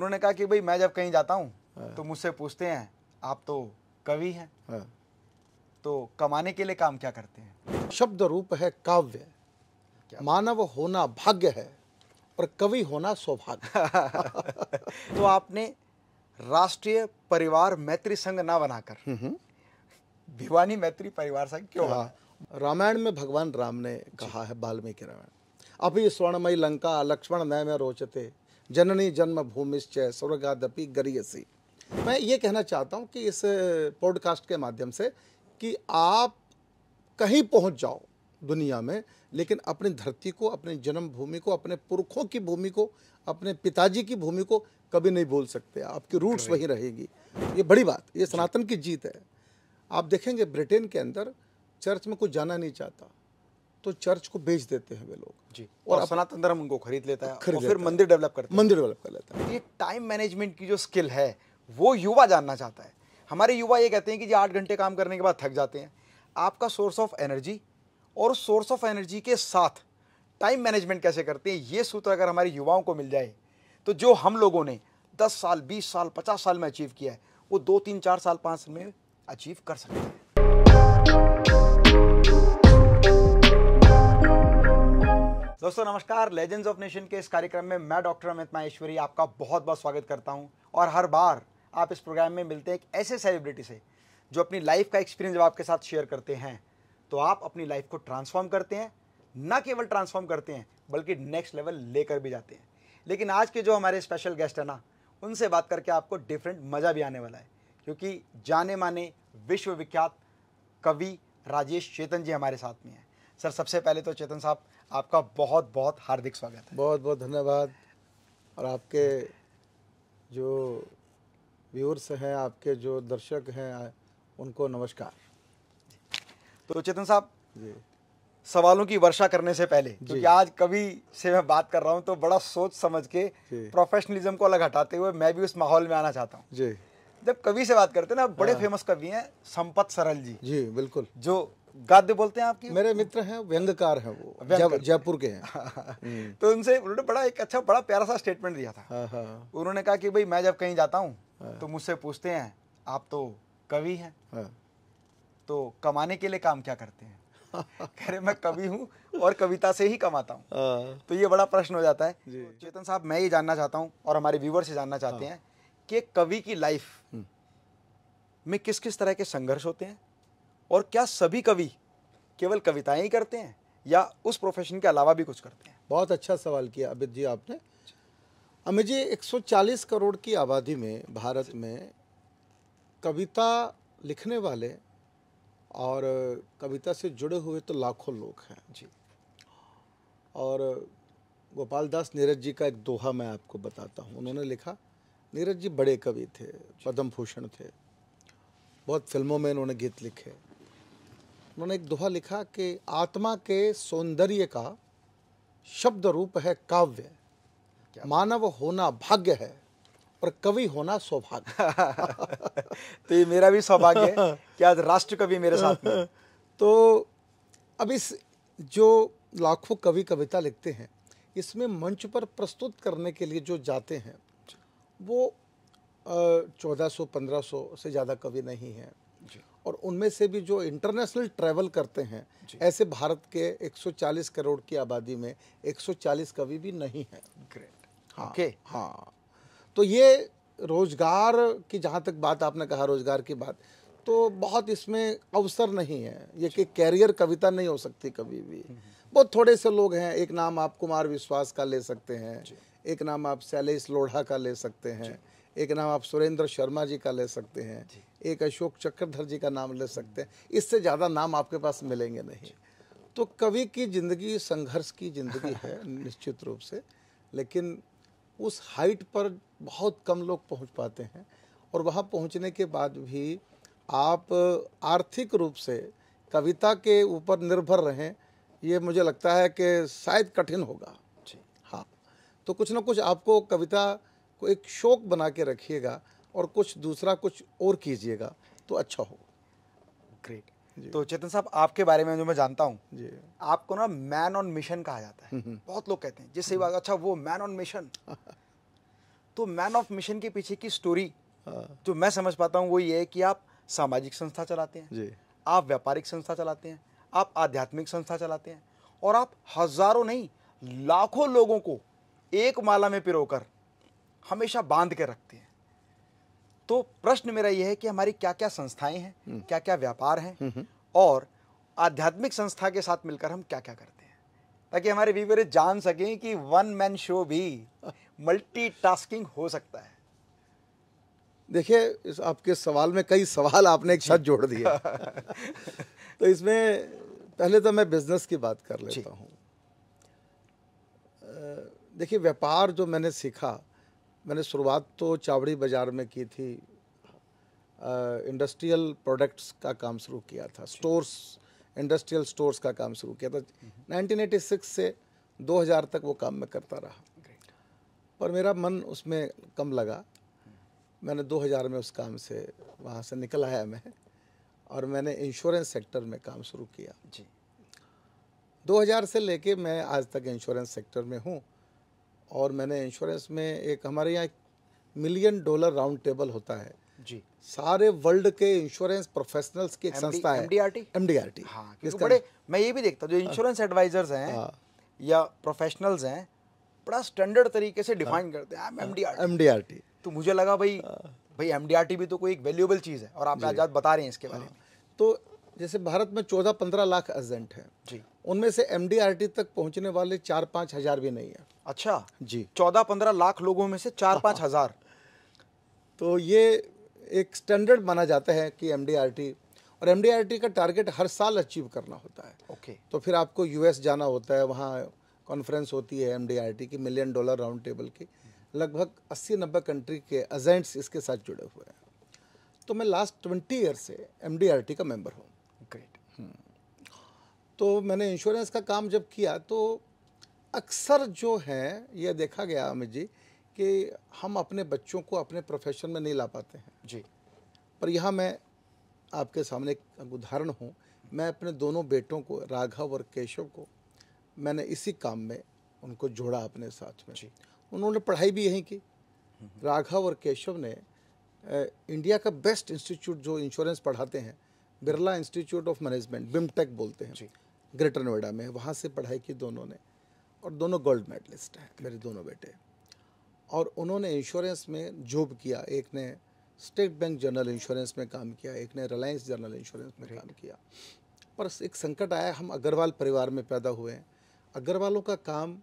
उन्होंने कहा कि भाई मैं जब कहीं जाता हूँ हाँ। तो मुझसे पूछते हैं आप तो कवि हैं हाँ। तो कमाने के लिए काम क्या करते हैं शब्द रूप है काव्य मानव होना भाग्य है और कवि होना सौभाग्य तो आपने राष्ट्रीय परिवार मैत्री संघ ना बनाकर हम्म, हम्म। भिवानी मैत्री परिवार संघ क्यों हाँ। रामायण में भगवान राम ने कहा है वाल्मीकि रामायण अभी स्वर्णमयी लंका लक्ष्मण नय में रोचते जननी जन्म भूमिश्च स्वर्गादपि गरीयसी मैं ये कहना चाहता हूँ कि इस पॉडकास्ट के माध्यम से कि आप कहीं पहुँच जाओ दुनिया में लेकिन अपनी धरती को अपनी जन्मभूमि को अपने पुरखों की भूमि को अपने पिताजी की भूमि को कभी नहीं भूल सकते आपकी रूट्स वहीं रहेगी ये बड़ी बात ये सनातन की जीत है आप देखेंगे ब्रिटेन के अंदर चर्च में कुछ जाना नहीं चाहता तो चर्च को बेच देते हैं वे लोग जी और, और सनातन धर्म उनको खरीद लेता है खरीद और फिर मंदिर डेवलप करता है मंदिर डेवलप कर लेता है ये टाइम मैनेजमेंट की जो स्किल है वो युवा जानना चाहता है हमारे युवा ये कहते हैं कि जी आठ घंटे काम करने के बाद थक जाते हैं आपका सोर्स ऑफ एनर्जी और उस सोर्स ऑफ एनर्जी के साथ टाइम मैनेजमेंट कैसे करते हैं ये सूत्र अगर हमारे युवाओं को मिल जाए तो जो हम लोगों ने दस साल बीस साल पचास साल में अचीव किया है वो दो तीन चार साल पाँच साल में अचीव कर सकते हैं दोस्तों नमस्कार लेजेंड्स ऑफ नेशन के इस कार्यक्रम में मैं डॉक्टर अमित माहेश्वरी आपका बहुत बहुत स्वागत करता हूं और हर बार आप इस प्रोग्राम में मिलते हैं एक ऐसे सेलिब्रिटी से जो अपनी लाइफ का एक्सपीरियंस जब आपके साथ शेयर करते हैं तो आप अपनी लाइफ को ट्रांसफॉर्म करते हैं न केवल ट्रांसफॉर्म करते हैं बल्कि नेक्स्ट लेवल लेकर भी जाते हैं लेकिन आज के जो हमारे स्पेशल गेस्ट हैं ना उनसे बात करके आपको डिफरेंट मज़ा भी आने वाला है क्योंकि जाने माने विश्वविख्यात कवि राजेश चेतन जी हमारे साथ में हैं सर सबसे पहले तो चेतन साहब आपका बहुत बहुत हार्दिक स्वागत है बहुत बहुत धन्यवाद और आपके जो व्यूअर्स हैं आपके जो दर्शक हैं उनको नमस्कार तो चेतन साहब जी सवालों की वर्षा करने से पहले क्योंकि आज कभी से मैं बात कर रहा हूं तो बड़ा सोच समझ के प्रोफेशनलिज्म को अलग हटाते हुए मैं भी उस माहौल में आना चाहता हूं जी जब कवि से बात करते हैं ना बड़े फेमस हाँ। कवि हैं संपत सरल जी जी बिल्कुल जो गाद्य बोलते हैं आपकी मेरे मित्र हैं व्यंगकार हैं वो जयपुर के हैं तो उनसे उन्होंने बड़ा एक अच्छा बड़ा प्यारा सा स्टेटमेंट दिया था हाँ, हाँ। उन्होंने कहा कि भाई मैं जब कहीं जाता हूँ हाँ। तो मुझसे पूछते हैं आप तो कवि हैं तो कमाने के लिए काम क्या करते हैं कह रहे मैं कवि हूँ और कविता से ही कमाता हूँ तो ये बड़ा प्रश्न हो जाता है तो चेतन साहब मैं ये जानना चाहता हूँ और हमारे व्यूवर से जानना चाहते हैं कि कवि की लाइफ हम्म। में किस किस तरह के संघर्ष होते हैं और क्या सभी कवि केवल कविताएं ही करते हैं या उस प्रोफेशन के अलावा भी कुछ करते हैं बहुत अच्छा सवाल किया अमित जी आपने अमित जी 140 करोड़ की आबादी में भारत में कविता लिखने वाले और कविता से जुड़े हुए तो लाखों लोग हैं जी और गोपाल दास नीरज जी का एक दोहा मैं आपको बताता हूँ उन्होंने लिखा नीरज जी बड़े कवि थे पद्म भूषण थे बहुत फिल्मों में इन्होंने गीत लिखे उन्होंने एक दोहा लिखा कि आत्मा के सौंदर्य का शब्द रूप है काव्य मानव होना भाग्य है और कवि होना सौभाग्य तो ये मेरा भी सौभाग्य है कि आज राष्ट्र कवि मेरे साथ में तो अब इस जो लाखों कवि कविता लिखते हैं इसमें मंच पर प्रस्तुत करने के लिए जो जाते हैं वो चौदह सौ पंद्रह सौ से ज़्यादा कवि नहीं हैं और उनमें से भी जो इंटरनेशनल ट्रैवल करते हैं ऐसे भारत के 140 करोड़ की आबादी में 140 कवि भी नहीं है ग्रेट हाँ okay. हाँ तो ये रोजगार की जहाँ तक बात आपने कहा रोजगार की बात तो बहुत इसमें अवसर नहीं है ये कि कैरियर कविता नहीं हो सकती कभी भी हम्म, हम्म। बहुत थोड़े से लोग हैं एक नाम आप कुमार विश्वास का ले सकते हैं एक नाम आप शैलेश लोढ़ा का ले सकते हैं एक नाम आप सुरेंद्र शर्मा जी का ले सकते हैं एक अशोक चक्रधर जी का नाम ले सकते हैं इससे ज़्यादा नाम आपके पास मिलेंगे नहीं तो कवि की ज़िंदगी संघर्ष की ज़िंदगी है निश्चित रूप से लेकिन उस हाइट पर बहुत कम लोग पहुंच पाते हैं और वहाँ पहुंचने के बाद भी आप आर्थिक रूप से कविता के ऊपर निर्भर रहें ये मुझे लगता है कि शायद कठिन होगा हाँ तो कुछ ना कुछ आपको कविता को एक शौक बना के रखिएगा और कुछ दूसरा कुछ और कीजिएगा तो अच्छा होगा ग्रेट तो चेतन साहब आपके बारे में जो मैं जानता हूँ आपको ना मैन ऑन मिशन कहा जाता है बहुत लोग कहते हैं जिससे बात अच्छा वो मैन ऑन मिशन तो मैन ऑफ मिशन के पीछे की स्टोरी हाँ। जो मैं समझ पाता हूँ वो ये है कि आप सामाजिक संस्था चलाते हैं आप व्यापारिक संस्था चलाते हैं आप आध्यात्मिक संस्था चलाते हैं और आप हजारों नहीं लाखों लोगों को एक माला में पिरोकर हमेशा बांध के रखते हैं तो प्रश्न मेरा यह है कि हमारी क्या क्या संस्थाएं हैं हम्म। क्या क्या व्यापार हैं हम्म, हम्म। और आध्यात्मिक संस्था के साथ मिलकर हम क्या क्या करते हैं ताकि हमारे व्यूवर जान सकें कि वन मैन शो भी मल्टीटास्किंग हो सकता है देखिए इस आपके सवाल में कई सवाल आपने एक साथ जोड़ दिया तो इसमें पहले तो मैं बिजनेस की बात कर लेता हूँ देखिए व्यापार जो मैंने सीखा मैंने शुरुआत तो चावड़ी बाज़ार में की थी इंडस्ट्रियल प्रोडक्ट्स का काम शुरू किया था स्टोर्स इंडस्ट्रियल स्टोर्स का काम शुरू किया था 1986 हम्म। से 2000 तक वो काम मैं करता रहा पर मेरा मन उसमें कम लगा मैंने 2000 में उस काम से वहाँ से निकल आया मैं और मैंने इंश्योरेंस सेक्टर में काम शुरू किया जी 2000 से लेके मैं आज तक इंश्योरेंस सेक्टर में हूँ और मैंने इंश्योरेंस में एक हमारे यहाँ मिलियन डॉलर राउंड टेबल होता है जी सारे वर्ल्ड के इंश्योरेंस प्रोफेशनल्स की एक MD, संस्था है एमडीआरटी एमडीआरटी हाँ बड़े मैं ये भी देखता हूँ जो इंश्योरेंस हाँ। एडवाइजर्स हैं हाँ। या प्रोफेशनल्स हैं बड़ा स्टैंडर्ड तरीके से डिफाइन हाँ। करते हैं एमडीआरटी तो मुझे लगा भाई भाई एमडीआरटी भी तो कोई एक वैल्यूएबल चीज़ है और आप आजाद बता रहे हैं इसके बारे में तो जैसे भारत में चौदह पंद्रह लाख एजेंट हैं जी उनमें से एम तक पहुंचने वाले चार पाँच हज़ार भी नहीं है अच्छा जी चौदह पंद्रह लाख लोगों में से चार पाँच हज़ार हाँ। तो ये एक स्टैंडर्ड माना जाता है कि एम और एम का टारगेट हर साल अचीव करना होता है ओके तो फिर आपको यूएस जाना होता है वहाँ कॉन्फ्रेंस होती है एम की मिलियन डॉलर राउंड टेबल की लगभग अस्सी नब्बे कंट्री के एजेंट्स इसके साथ जुड़े हुए हैं तो मैं लास्ट ट्वेंटी ईयर से एम का मेम्बर हूँ ग्रेट तो मैंने इंश्योरेंस का काम जब किया तो अक्सर जो है यह देखा गया अमित जी कि हम अपने बच्चों को अपने प्रोफेशन में नहीं ला पाते हैं जी पर यहाँ मैं आपके सामने एक उदाहरण हूँ मैं अपने दोनों बेटों को राघव और केशव को मैंने इसी काम में उनको जोड़ा अपने साथ में उन्होंने पढ़ाई भी यहीं की हम्म, हम्म। राघव और केशव ने इंडिया का बेस्ट इंस्टीट्यूट जो इंश्योरेंस पढ़ाते हैं Birla Institute of Management BIMTECH बोलते हैं ग्रेटर नोएडा में वहाँ से पढ़ाई की दोनों ने और दोनों गोल्ड मेडलिस्ट हैं मेरे दोनों बेटे और उन्होंने इंश्योरेंस में जॉब किया एक ने स्टेट बैंक जनरल इंश्योरेंस में काम किया एक ने रिलायंस जनरल इंश्योरेंस में काम किया पर एक संकट आया हम अग्रवाल परिवार में पैदा हुए हैं अग्रवालों का काम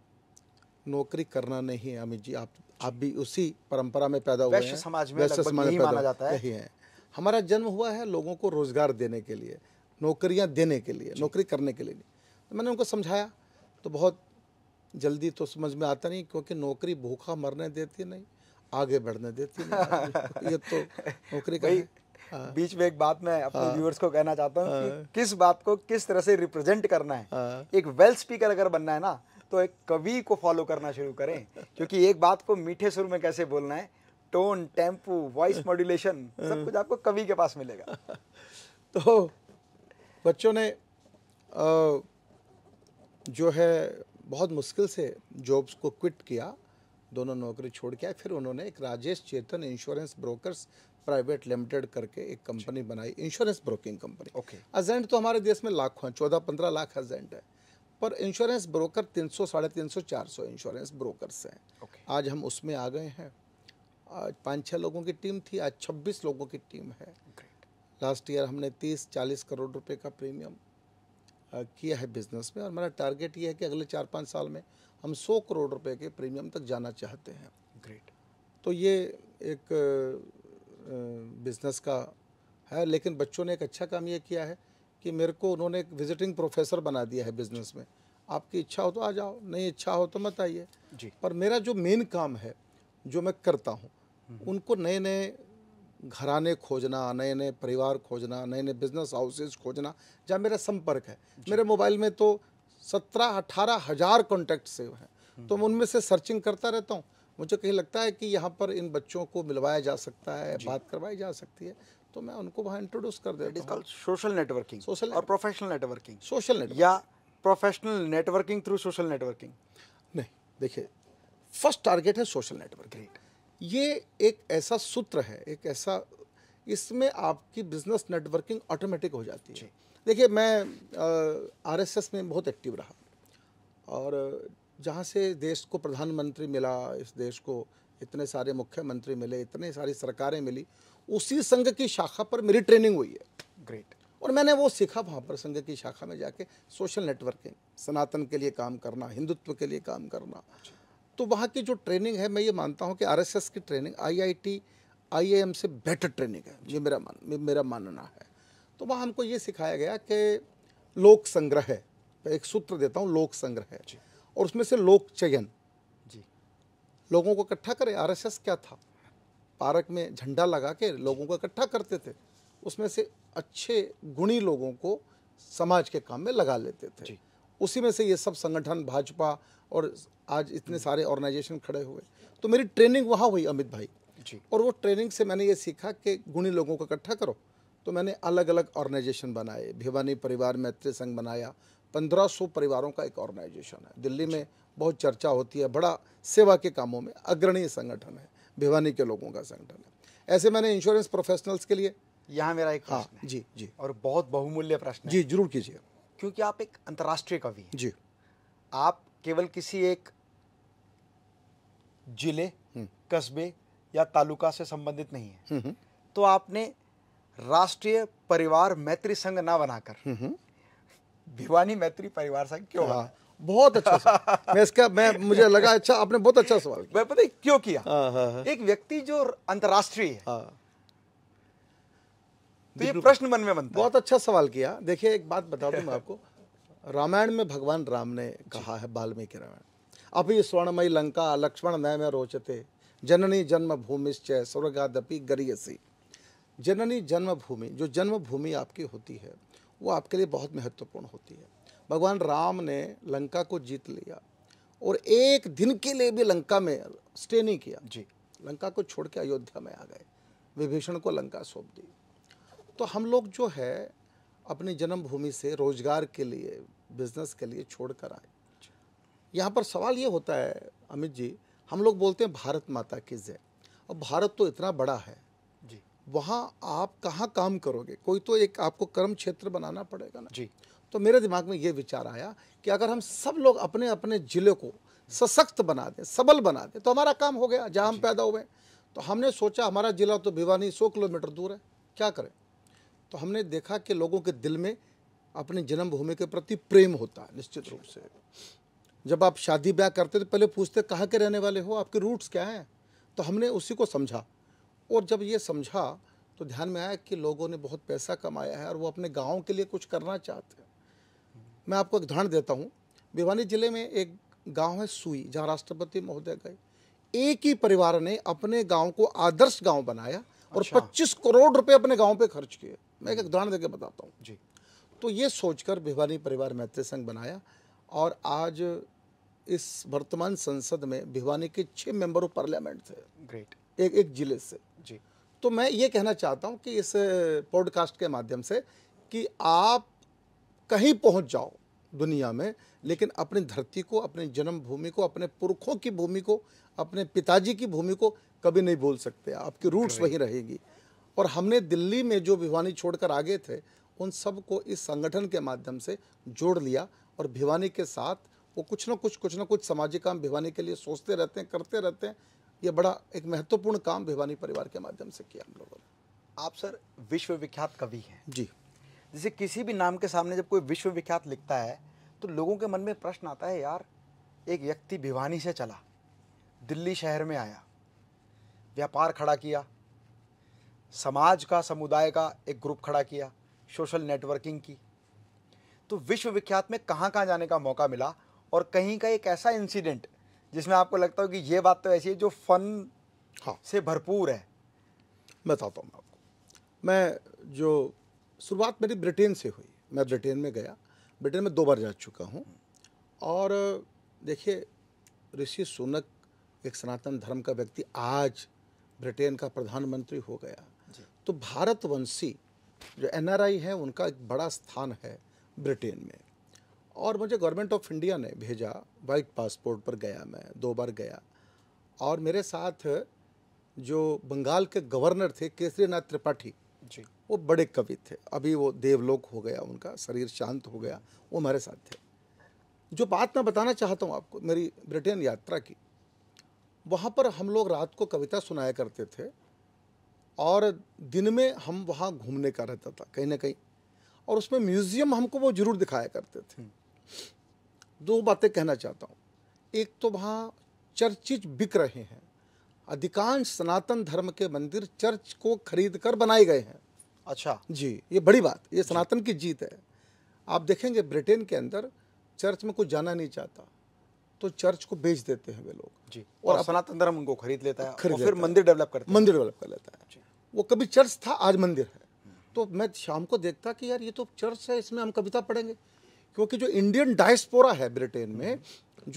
नौकरी करना नहीं है अमित जी आप आप भी उसी परंपरा में पैदा हुए हैं समाज में समाज में पैदा जाता है है हमारा जन्म हुआ है लोगों को रोजगार देने के लिए नौकरियां देने के लिए नौकरी करने के लिए नहीं तो मैंने उनको समझाया तो बहुत जल्दी तो समझ में आता नहीं क्योंकि नौकरी भूखा मरने देती नहीं आगे बढ़ने देती नहीं ये तो नौकरी का हाँ। बीच में एक बात मैं अपने हाँ। व्यूअर्स को कहना चाहता हूँ कि हाँ। किस बात को किस तरह से रिप्रेजेंट करना है एक वेल स्पीकर अगर बनना है ना तो एक कवि को फॉलो करना शुरू करें क्योंकि एक बात को मीठे सुर में कैसे बोलना है टोन टेम्पो वॉइस मॉड्यूलेशन सब कुछ आपको कवि के पास मिलेगा तो बच्चों ने जो है बहुत मुश्किल से जॉब्स को क्विट किया दोनों नौकरी छोड़ के आए फिर उन्होंने एक Rajesh Chetan Insurance Brokers Private Limited करके एक कंपनी बनाई insurance broking company okay agent तो हमारे देश में लाखों हैं चौदह पंद्रह लाख एजेंट है पर इंश्योरेंस ब्रोकर तीन सौ साढ़े तीन सौ चार सौ इंश्योरेंस ब्रोकर्स हैं okay. आज हम उसमें आ गए हैं आज पाँच छः लोगों की टीम थी आज छब्बीस लोगों की टीम है okay. लास्ट ईयर हमने 30-40 करोड़ रुपए का प्रीमियम किया है बिज़नेस में और हमारा टारगेट ये है कि अगले चार पाँच साल में हम 100 करोड़ रुपए के प्रीमियम तक जाना चाहते हैं ग्रेट तो ये एक बिज़नेस का है लेकिन बच्चों ने एक अच्छा काम ये किया है कि मेरे को उन्होंने एक विजिटिंग प्रोफेसर बना दिया है बिज़नेस में आपकी इच्छा हो तो आ जाओ नहीं इच्छा हो तो मत आइए जी पर मेरा जो मेन काम है जो मैं करता हूँ हम्म। उनको नए नए घराने खोजना नए नए परिवार खोजना नए नए बिजनेस हाउसेज खोजना जहाँ मेरा संपर्क है मेरे मोबाइल में तो सत्रह अठारह हज़ार कॉन्टैक्ट सेव हैं हम्म। तो मैं उनमें से सर्चिंग करता रहता हूँ मुझे कहीं लगता है कि यहाँ पर इन बच्चों को मिलवाया जा सकता है बात करवाई जा सकती है तो मैं उनको वहाँ इंट्रोड्यूस कर देता हूँ सोशल नेटवर्किंग सोशल और प्रोफेशनल नेटवर्किंग सोशल नेटवर्क या professional networking through social networking नहीं देखिए फर्स्ट टारगेट है सोशल नेटवर्किंग ये एक ऐसा सूत्र है एक ऐसा इसमें आपकी बिजनेस नेटवर्किंग ऑटोमेटिक हो जाती है देखिए मैं आरएसएस में बहुत एक्टिव रहा और जहाँ से देश को प्रधानमंत्री मिला इस देश को इतने सारे मुख्यमंत्री मिले इतने सारी सरकारें मिली उसी संघ की शाखा पर मेरी ट्रेनिंग हुई है ग्रेट और मैंने वो सीखा वहाँ पर संघ की शाखा में जाके सोशल नेटवर्किंग सनातन के लिए काम करना हिंदुत्व के लिए काम करना तो वहाँ की जो ट्रेनिंग है मैं ये मानता हूँ कि आर की ट्रेनिंग आई आई से बेटर ट्रेनिंग है ये मेरा मान मेरा मानना है तो वहाँ हमको ये सिखाया गया कि लोक संग्रह है एक सूत्र देता हूँ लोक संग्रह है और उसमें से लोक चयन जी लोगों को इकट्ठा करें आर क्या था पार्क में झंडा लगा के लोगों को इकट्ठा करते थे उसमें से अच्छे गुणी लोगों को समाज के काम में लगा लेते थे उसी में से ये सब संगठन भाजपा और आज इतने सारे ऑर्गेनाइजेशन खड़े हुए तो मेरी ट्रेनिंग वहाँ हुई अमित भाई जी और वो ट्रेनिंग से मैंने ये सीखा कि गुणी लोगों को इकट्ठा करो तो मैंने अलग अलग ऑर्गेनाइजेशन बनाए भिवानी परिवार मैत्री संघ बनाया 1500 परिवारों का एक ऑर्गेनाइजेशन है दिल्ली में बहुत चर्चा होती है बड़ा सेवा के कामों में अग्रणीय संगठन है भिवानी के लोगों का संगठन है ऐसे मैंने इंश्योरेंस प्रोफेशनल्स के लिए यहाँ मेरा एक हाँ जी जी और बहुत बहुमूल्य प्रश्न जी जरूर कीजिए क्योंकि आप एक अंतर्राष्ट्रीय कवि हैं जी आप केवल किसी एक जिले हम्म। कस्बे या तालुका से संबंधित नहीं है हम्म, हम्म। तो आपने राष्ट्रीय परिवार मैत्री संघ ना बनाकर भिवानी मैत्री परिवार संघ क्यों हाँ। बहुत अच्छा मैं इसका मैं मुझे लगा अच्छा आपने बहुत अच्छा सवाल मैं पता क्यों किया हाँ, हाँ, हाँ। एक व्यक्ति जो अंतर्राष्ट्रीय है हाँ। तो ये प्रश्न मन में बनता बहुत अच्छा सवाल किया देखिए एक बात बता दूं मैं आपको रामायण में भगवान राम ने कहा है वाल्मीकि रामायण अभी स्वर्णमयी लंका लक्ष्मण नय में रोचते जननी जन्मभूमिश्चय स्वर्गादपि गरीयसी जननी जन्मभूमि जो जन्मभूमि आपकी होती है वो आपके लिए बहुत महत्वपूर्ण होती है भगवान राम ने लंका को जीत लिया और एक दिन के लिए भी लंका में स्टे नहीं किया जी लंका को छोड़ के अयोध्या में आ गए विभीषण को लंका सौंप दी तो हम लोग जो है अपनी जन्मभूमि से रोजगार के लिए बिजनेस के लिए छोड़ कर आए यहाँ पर सवाल ये होता है अमित जी हम लोग बोलते हैं भारत माता की जय अब भारत तो इतना बड़ा है जी वहाँ आप कहाँ काम करोगे कोई तो एक आपको कर्म क्षेत्र बनाना पड़ेगा ना जी तो मेरे दिमाग में ये विचार आया कि अगर हम सब लोग अपने अपने ज़िले को सशक्त बना दें सबल बना दें तो हमारा काम हो गया जहाँ हम पैदा हुए तो हमने सोचा हमारा ज़िला तो भिवानी सौ किलोमीटर दूर है क्या करें तो हमने देखा कि लोगों के दिल में अपनी जन्मभूमि के प्रति प्रेम होता है निश्चित रूप से जब आप शादी ब्याह करते तो पहले पूछते कहाँ के रहने वाले हो आपके रूट्स क्या हैं तो हमने उसी को समझा और जब ये समझा तो ध्यान में आया कि लोगों ने बहुत पैसा कमाया है और वो अपने गाँव के लिए कुछ करना चाहते हैं मैं आपको एक उदाहरण देता हूँ भिवानी जिले में एक गाँव है सुई जहाँ राष्ट्रपति महोदय गए एक ही परिवार ने अपने गाँव को आदर्श गाँव बनाया और अच्छा। 25 करोड़ रुपए अपने गांव पे खर्च किए मैं एक उदाहरण देकर बताता हूँ जी तो ये सोचकर भिवानी परिवार मैत्री संघ बनाया और आज इस वर्तमान संसद में भिवानी के छः मेंबर ऑफ पार्लियामेंट थे ग्रेट एक एक जिले से जी तो मैं ये कहना चाहता हूँ कि इस पॉडकास्ट के माध्यम से कि आप कहीं पहुँच जाओ दुनिया में लेकिन अपनी धरती को अपनी जन्मभूमि को अपने पुरखों की भूमि को अपने पिताजी की भूमि को कभी नहीं भूल सकते आपकी रूट्स वहीं रहेगी और हमने दिल्ली में जो भिवानी छोड़कर आगे थे उन सबको इस संगठन के माध्यम से जोड़ लिया और भिवानी के साथ वो कुछ ना कुछ कुछ ना कुछ सामाजिक काम भिवानी के लिए सोचते रहते हैं करते रहते हैं ये बड़ा एक महत्वपूर्ण काम भिवानी परिवार के माध्यम से किया हम लोगों ने आप सर विश्वविख्यात कवि हैं जी जैसे किसी भी नाम के सामने जब कोई विश्वविख्यात लिखता है तो लोगों के मन में प्रश्न आता है यार एक व्यक्ति भिवानी से चला दिल्ली शहर में आया व्यापार खड़ा किया समाज का समुदाय का एक ग्रुप खड़ा किया सोशल नेटवर्किंग की तो विश्वविख्यात में कहाँ कहाँ जाने का मौका मिला और कहीं का एक ऐसा इंसिडेंट जिसमें आपको लगता हो कि ये बात तो ऐसी है जो फन हाँ से भरपूर है मैं बताता हूँ आपको मैं जो शुरुआत मेरी ब्रिटेन से हुई मैं ब्रिटेन में गया ब्रिटेन में दो बार जा चुका हूँ और देखिए ऋषि सुनक एक सनातन धर्म का व्यक्ति आज ब्रिटेन का प्रधानमंत्री हो गया तो भारतवंशी जो एनआरआई है उनका एक बड़ा स्थान है ब्रिटेन में और मुझे गवर्नमेंट ऑफ इंडिया ने भेजा वाइट पासपोर्ट पर गया मैं दो बार गया और मेरे साथ जो बंगाल के गवर्नर थे केसरी नाथ त्रिपाठी जी वो बड़े कवि थे अभी वो देवलोक हो गया उनका शरीर शांत हो गया वो हमारे साथ थे जो बात मैं बताना चाहता हूँ आपको मेरी ब्रिटेन यात्रा की वहाँ पर हम लोग रात को कविता सुनाया करते थे और दिन में हम वहाँ घूमने का रहता था कहीं ना कहीं और उसमें म्यूज़ियम हमको वो ज़रूर दिखाया करते थे दो बातें कहना चाहता हूँ एक तो वहाँ चर्चिज बिक रहे हैं अधिकांश सनातन धर्म के मंदिर चर्च को खरीद कर बनाए गए हैं अच्छा जी ये बड़ी बात ये सनातन की जीत है आप देखेंगे ब्रिटेन के अंदर चर्च में कुछ जाना नहीं चाहता तो चर्च को बेच देते हैं वे लोग जी और, और सनातन धर्म उनको खरीद लेता है खरीद और फिर मंदिर डेवलप करता है मंदिर डेवलप कर लेता है वो कभी चर्च था आज मंदिर है तो मैं शाम को देखता कि यार ये तो चर्च है इसमें हम कविता पढ़ेंगे क्योंकि जो इंडियन डायस्पोरा है ब्रिटेन में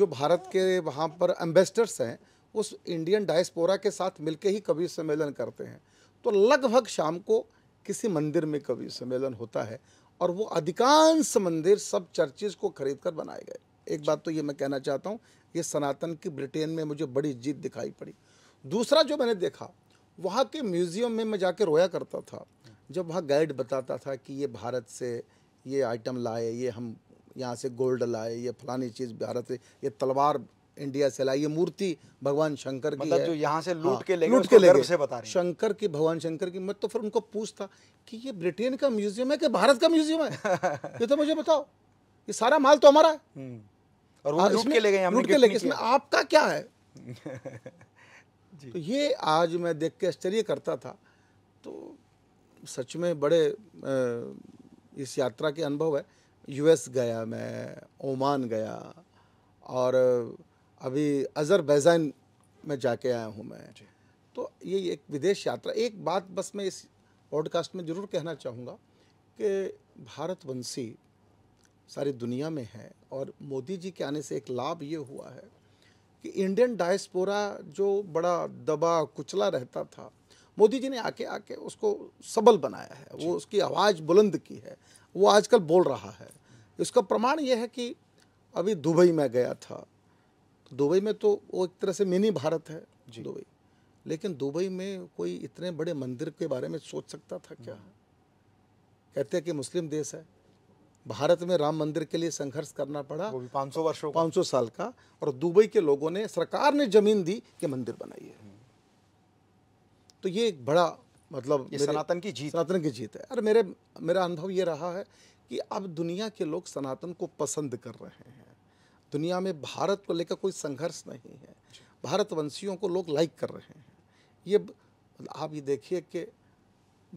जो भारत के वहाँ पर एम्बेसडर्स हैं उस इंडियन डायस्पोरा के साथ मिलके ही कवि सम्मेलन करते हैं तो लगभग शाम को किसी मंदिर में कवि सम्मेलन होता है और वो अधिकांश मंदिर सब चर्चेज को खरीद कर बनाए गए एक बात तो ये मैं कहना चाहता हूँ ये सनातन की ब्रिटेन में मुझे बड़ी जीत दिखाई पड़ी दूसरा जो मैंने देखा वहाँ के म्यूज़ियम में मैं जाके रोया करता था जब वहाँ गाइड बताता था कि ये भारत से ये आइटम लाए ये हम यहाँ से गोल्ड लाए ये फलानी चीज़ भारत से ये तलवार इंडिया से लाई ये मूर्ति भगवान शंकर की मतलब जो यहाँ से लूट हाँ, के लूट के लेंगे उसे बता रहे शंकर की भगवान शंकर की मैं तो फिर उनको पूछता कि ये ब्रिटेन का म्यूजियम है कि भारत का म्यूजियम है ये तो मुझे बताओ ये सारा माल तो हमारा है हम्म। और वो के ले गए लूट के ले गए इसमें आपका क्या है तो ये आज मैं देख के आश्चर्य करता था तो सच में बड़े इस यात्रा के अनुभव है यूएस गया मैं ओमान गया और अभी अजरबैजान में जाके आया हूँ मैं तो ये एक विदेश यात्रा एक बात बस मैं इस पॉडकास्ट में ज़रूर कहना चाहूँगा कि भारतवंशी सारी दुनिया में है और मोदी जी के आने से एक लाभ ये हुआ है कि इंडियन डायस्पोरा जो बड़ा दबा कुचला रहता था मोदी जी ने आके आके उसको सबल बनाया है वो उसकी आवाज़ बुलंद की है वो आजकल बोल रहा है इसका प्रमाण यह है कि अभी दुबई में गया था दुबई में तो वो एक तरह से मिनी भारत है दुबई लेकिन दुबई में कोई इतने बड़े मंदिर के बारे में सोच सकता था क्या हम्म। कहते हैं कि मुस्लिम देश है भारत में राम मंदिर के लिए संघर्ष करना पड़ा वो भी 500 वर्षों पाँच सौ साल का और दुबई के लोगों ने सरकार ने जमीन दी कि मंदिर बनाइए तो ये एक बड़ा मतलब ये सनातन की जीत सनातन की जीत है अरे मेरे मेरा अनुभव ये रहा है कि अब दुनिया के लोग सनातन को पसंद कर रहे हैं दुनिया में भारत को लेकर कोई संघर्ष नहीं है भारतवंशियों को लोग लाइक कर रहे हैं ये मतलब आप ये देखिए कि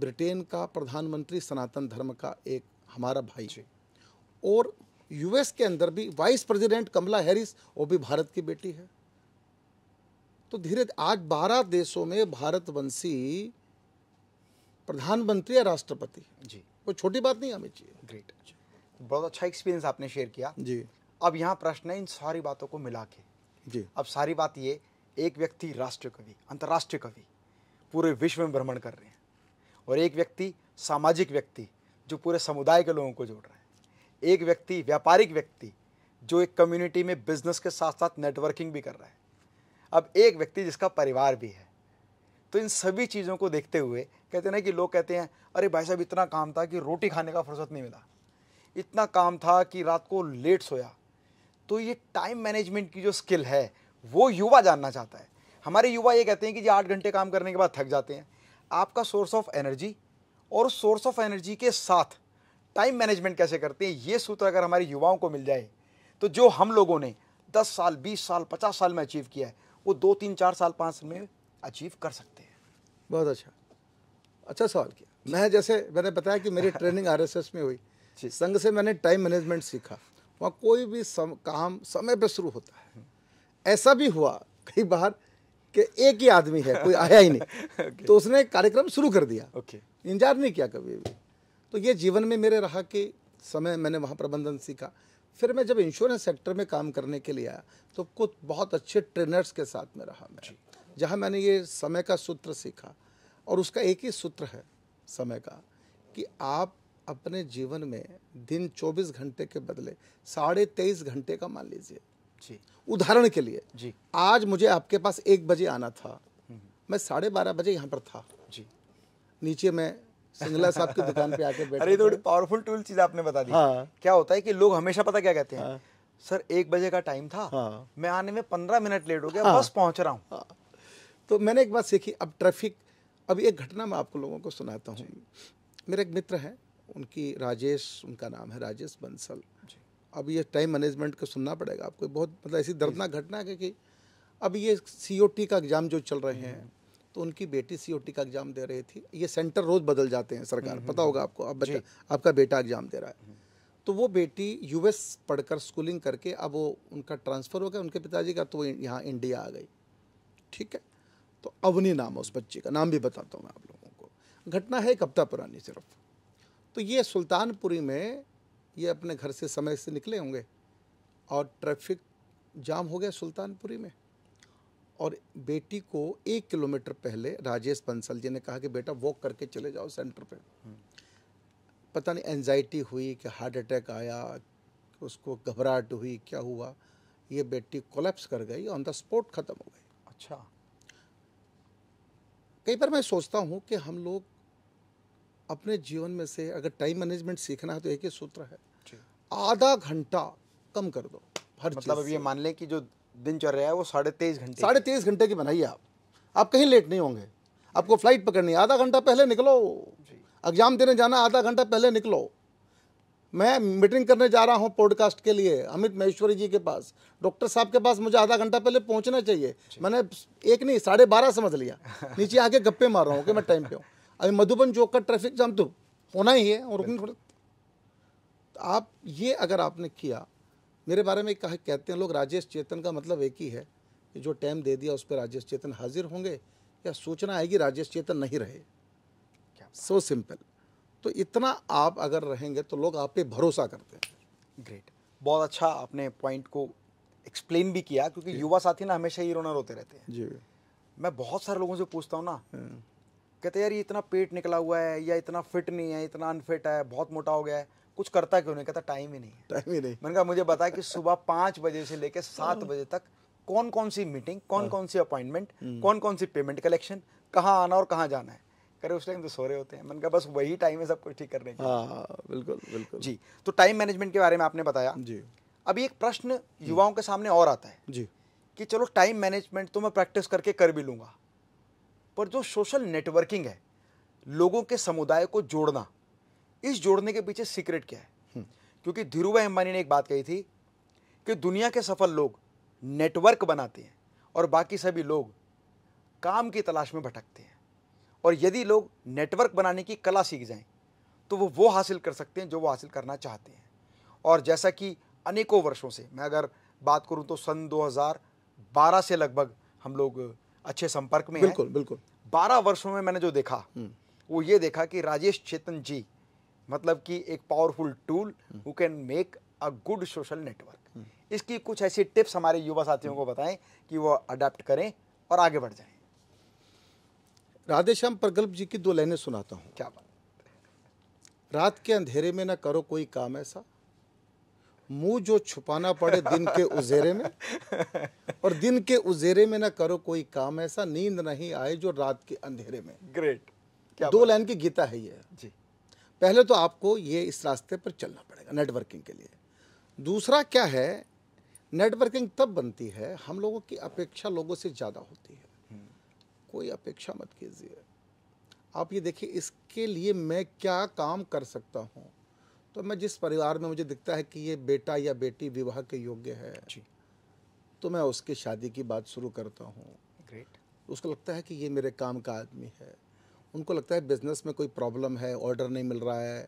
ब्रिटेन का प्रधानमंत्री सनातन धर्म का एक हमारा भाई और यूएस के अंदर भी वाइस प्रेसिडेंट कमला हैरिस वो भी भारत की बेटी है तो धीरे आज बारह देशों में भारतवंशी प्रधानमंत्री या राष्ट्रपति जी वो छोटी बात नहीं हमें चाहिए ग्रेट बहुत अच्छा एक्सपीरियंस आपने शेयर किया जी अब यहाँ प्रश्न है इन सारी बातों को मिला के जी अब सारी बात ये एक व्यक्ति राष्ट्रीय कवि अंतर्राष्ट्रीय कवि पूरे विश्व में भ्रमण कर रहे हैं और एक व्यक्ति सामाजिक व्यक्ति जो पूरे समुदाय के लोगों को जोड़ रहे हैं एक व्यक्ति व्यापारिक व्यक्ति जो एक कम्युनिटी में बिजनेस के साथ साथ नेटवर्किंग भी कर रहा है अब एक व्यक्ति जिसका परिवार भी है तो इन सभी चीज़ों को देखते हुए कहते ना कि लोग कहते हैं अरे भाई साहब इतना काम था कि रोटी खाने का फुर्सत नहीं मिला इतना काम था कि रात को लेट सोया तो ये टाइम मैनेजमेंट की जो स्किल है वो युवा जानना चाहता है हमारे युवा ये कहते हैं कि जी आठ घंटे काम करने के बाद थक जाते हैं आपका सोर्स ऑफ एनर्जी और सोर्स ऑफ एनर्जी के साथ टाइम मैनेजमेंट कैसे करते हैं ये सूत्र अगर हमारे युवाओं को मिल जाए तो जो हम लोगों ने दस साल बीस साल पचास साल में अचीव किया है वो दो तीन चार साल पाँच में अचीव कर सकते हैं बहुत अच्छा अच्छा सवाल किया मैं जैसे मैंने बताया कि मेरी ट्रेनिंग आर में हुई संघ से मैंने टाइम मैनेजमेंट सीखा वहाँ कोई भी सम, काम समय पर शुरू होता है ऐसा भी हुआ कई बार कि एक ही आदमी है कोई आया ही नहीं तो उसने कार्यक्रम शुरू कर दिया इंतजार नहीं किया कभी भी तो ये जीवन में मेरे रहा कि समय मैंने वहाँ प्रबंधन सीखा फिर मैं जब इंश्योरेंस सेक्टर में काम करने के लिए आया तो कुछ बहुत अच्छे ट्रेनर्स के साथ में रहा मैं जहाँ मैंने ये समय का सूत्र सीखा और उसका एक ही सूत्र है समय का कि आप अपने जीवन में दिन 24 घंटे के बदले साढ़े तेईस घंटे का मान लीजिए जी उदाहरण के लिए जी आज मुझे आपके पास एक बजे आना था हम्म। मैं साढ़े बारह बजे यहाँ पर था जी नीचे मैं सिंगला साहब की दुकान पे आके बैठे अरे तो पावरफुल टूल चीज आपने बता दी हाँ। क्या होता है कि लोग हमेशा पता क्या कहते हैं हाँ। सर एक बजे का टाइम था हाँ। मैं आने में पंद्रह मिनट लेट हो गया हाँ। बस पहुंच रहा हूँ तो मैंने एक बात सीखी अब ट्रैफिक अब एक घटना मैं आपको लोगों को सुनाता हूँ मेरा एक मित्र है उनकी राजेश उनका नाम है राजेश बंसल अब ये टाइम मैनेजमेंट को सुनना पड़ेगा आपको बहुत मतलब ऐसी दर्दनाक घटना है कि अब ये सी का एग्ज़ाम जो चल रहे हैं हम्म। तो उनकी बेटी सीओटी का एग्ज़ाम दे रही थी ये सेंटर रोज़ बदल जाते हैं सरकार हम्म, पता हम्म, होगा आपको अब बच्चा आपका बेटा एग्ज़ाम दे रहा है हम्म। तो वो बेटी यूएस पढ़कर स्कूलिंग करके अब वो उनका ट्रांसफ़र हो गया उनके पिताजी का तो वो यहाँ इंडिया आ गई ठीक है तो अवनी नाम है उस बच्चे का नाम भी बताता हूँ मैं आप लोगों को घटना है एक हफ्ता पुरानी सिर्फ तो ये सुल्तानपुरी में ये अपने घर से समय से निकले होंगे और ट्रैफिक जाम हो गया सुल्तानपुरी में और बेटी को एक किलोमीटर पहले राजेश बंसल जी ने कहा कि बेटा वॉक करके चले जाओ सेंटर पे पता नहीं एनजाइटी हुई कि हार्ट अटैक आया उसको घबराहट हुई क्या हुआ ये बेटी कोलेप्स कर गई ऑन द स्पॉट ख़त्म हो गई अच्छा कई बार मैं सोचता हूँ कि हम लोग अपने जीवन में से अगर टाइम मैनेजमेंट सीखना है तो एक ही सूत्र है आधा घंटा कम कर दो हर मतलब ये मान लें कि जो दिनचर्या है वो साढ़े तेईस घंटे साढ़े तेईस घंटे की बनाइए आप आप कहीं लेट नहीं होंगे आपको फ्लाइट पकड़नी आधा घंटा पहले निकलो एग्ज़ाम देने जाना आधा घंटा पहले निकलो मैं मीटिंग करने जा रहा हूँ पॉडकास्ट के लिए अमित महेश्वरी जी के पास डॉक्टर साहब के पास मुझे आधा घंटा पहले पहुँचना चाहिए मैंने एक नहीं साढ़े बारह समझ लिया नीचे आके गप्पे मार रहा हूँ कि मैं टाइम पे हूँ अभी मधुबन चौक का ट्रैफिक जाम तो होना ही है और रुकने थोड़ा आप ये अगर आपने किया मेरे बारे में कह, कहते हैं लोग राजेश चेतन का मतलब एक ही है कि जो टाइम दे दिया उस पर राजेश चेतन हाजिर होंगे या सूचना आएगी राजेश चेतन नहीं रहे सो सिंपल so तो इतना आप अगर रहेंगे तो लोग आप पे भरोसा करते हैं ग्रेट बहुत अच्छा आपने पॉइंट को एक्सप्लेन भी किया क्योंकि युवा साथी ना हमेशा ही रोना रोते रहते हैं जी मैं बहुत सारे लोगों से पूछता हूँ ना हाँ। कहते यार ये इतना पेट निकला हुआ है या इतना फिट नहीं है इतना अनफिट है बहुत मोटा हो गया है कुछ करता क्यों नहीं कहता टाइम ही नहीं टाइम ही नहीं मैंने कहा मुझे बताया कि सुबह पांच बजे से लेकर सात हाँ। बजे तक कौन कौन सी मीटिंग कौन कौन सी अपॉइंटमेंट कौन कौन सी पेमेंट कलेक्शन कहाँ आना और कहाँ जाना है करे उस टाइम तो सो रहे होते हैं मैंने कहा बस वही टाइम है सब कुछ ठीक करने का हाँ, हाँ, बिल्कुल बिल्कुल जी तो टाइम मैनेजमेंट के बारे में आपने बताया जी अभी एक प्रश्न हम्म। युवाओं के सामने और आता है जी कि चलो टाइम मैनेजमेंट तो मैं प्रैक्टिस करके कर भी लूंगा पर जो सोशल नेटवर्किंग है लोगों के समुदाय को जोड़ना इस जोड़ने के पीछे सीक्रेट क्या है हम्म। क्योंकि धीरूभाई अंबानी ने एक बात कही थी कि दुनिया के सफल लोग नेटवर्क बनाते हैं और बाकी सभी लोग काम की तलाश में भटकते हैं और यदि लोग नेटवर्क बनाने की कला सीख जाएं तो वो वो हासिल कर सकते हैं जो वो हासिल करना चाहते हैं और जैसा कि अनेकों वर्षों से मैं अगर बात करूं तो सन 2012 से लगभग हम लोग अच्छे संपर्क में बिल्कुल हैं। बिल्कुल बारह वर्षों में मैंने जो देखा हम्म। वो ये देखा कि राजेश चेतन जी मतलब कि एक powerful tool who can make a good social network इसकी कुछ ऐसी टिप्स हमारे युवा साथियों को बताएं कि वो अडेप्ट करें और आगे बढ़ जाएं राधेश्याम प्रगल्प जी की दो लाइनें सुनाता हूं क्या बात रात के अंधेरे में ना करो कोई काम ऐसा मुंह जो छुपाना पड़े दिन के उजेरे में और दिन के उजेरे में ना करो कोई काम ऐसा नींद नहीं आए जो रात के अंधेरे में ग्रेट क्या दो लाइन की गीता है ये जी पहले तो आपको ये इस रास्ते पर चलना पड़ेगा नेटवर्किंग के लिए दूसरा क्या है नेटवर्किंग तब बनती है हम लोगों की अपेक्षा लोगों से ज़्यादा होती है कोई अपेक्षा मत कीजिए आप ये देखिए इसके लिए मैं क्या काम कर सकता हूँ तो मैं जिस परिवार में मुझे दिखता है कि ये बेटा या बेटी विवाह के योग्य है तो मैं उसकी शादी की बात शुरू करता हूँ उसको लगता है कि ये मेरे काम का आदमी है उनको लगता है बिज़नेस में कोई प्रॉब्लम है ऑर्डर नहीं मिल रहा है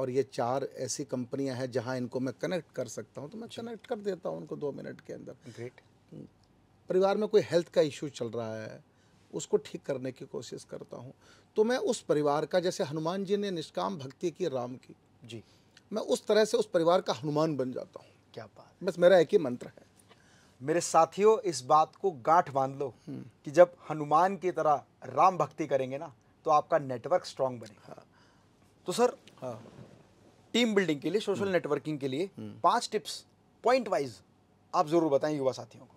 और ये चार ऐसी कंपनियां हैं जहां इनको मैं कनेक्ट कर सकता हूं तो मैं कनेक्ट कर देता हूं उनको दो मिनट के अंदर ग्रेट हम्म। परिवार में कोई हेल्थ का इशू चल रहा है उसको ठीक करने की कोशिश करता हूँ तो मैं उस परिवार का जैसे हनुमान जी ने निष्काम भक्ति की राम की जी मैं उस तरह से उस परिवार का हनुमान बन जाता हूँ क्या बात बस मेरा एक ही मंत्र है मेरे साथियों इस बात को गांठ बांध लो हम्म। कि जब हनुमान की तरह राम भक्ति करेंगे ना तो आपका नेटवर्क स्ट्रांग बनेगा हाँ। तो सर हाँ। टीम बिल्डिंग के लिए सोशल नेटवर्किंग हम्म। के लिए हम्म। पांच टिप्स पॉइंट वाइज आप जरूर बताएं युवा साथियों को